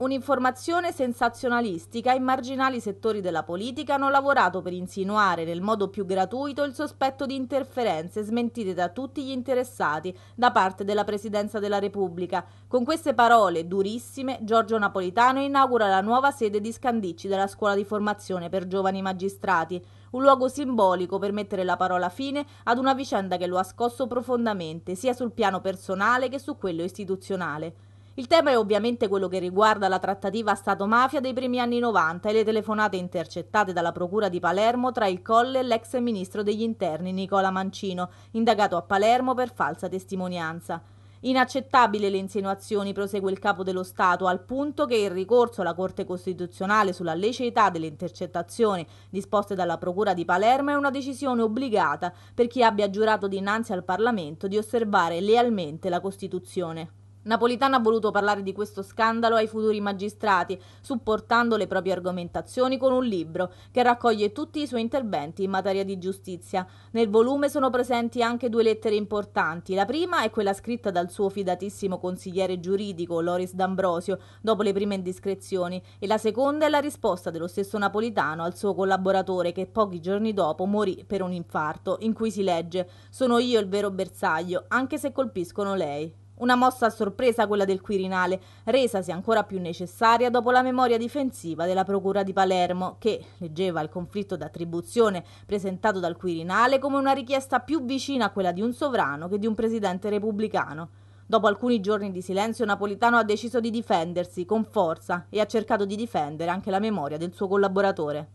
Un'informazione sensazionalistica in marginali settori della politica hanno lavorato per insinuare nel modo più gratuito il sospetto di interferenze smentite da tutti gli interessati da parte della Presidenza della Repubblica. Con queste parole durissime, Giorgio Napolitano inaugura la nuova sede di Scandicci della Scuola di Formazione per Giovani Magistrati, un luogo simbolico per mettere la parola fine ad una vicenda che lo ha scosso profondamente, sia sul piano personale che su quello istituzionale. Il tema è ovviamente quello che riguarda la trattativa Stato-mafia dei primi anni 90 e le telefonate intercettate dalla Procura di Palermo tra il Colle e l'ex ministro degli interni Nicola Mancino, indagato a Palermo per falsa testimonianza. Inaccettabile le insinuazioni, prosegue il capo dello Stato, al punto che il ricorso alla Corte Costituzionale sulla lecità delle intercettazioni disposte dalla Procura di Palermo è una decisione obbligata per chi abbia giurato dinanzi al Parlamento di osservare lealmente la Costituzione. Napolitano ha voluto parlare di questo scandalo ai futuri magistrati, supportando le proprie argomentazioni con un libro che raccoglie tutti i suoi interventi in materia di giustizia. Nel volume sono presenti anche due lettere importanti. La prima è quella scritta dal suo fidatissimo consigliere giuridico Loris D'Ambrosio dopo le prime indiscrezioni e la seconda è la risposta dello stesso Napolitano al suo collaboratore che pochi giorni dopo morì per un infarto, in cui si legge: "Sono io il vero bersaglio, anche se colpiscono lei". Una mossa a sorpresa quella del Quirinale, resasi ancora più necessaria dopo la memoria difensiva della Procura di Palermo, che leggeva il conflitto d'attribuzione presentato dal Quirinale come una richiesta più vicina a quella di un sovrano che di un presidente repubblicano. Dopo alcuni giorni di silenzio, Napolitano ha deciso di difendersi con forza e ha cercato di difendere anche la memoria del suo collaboratore.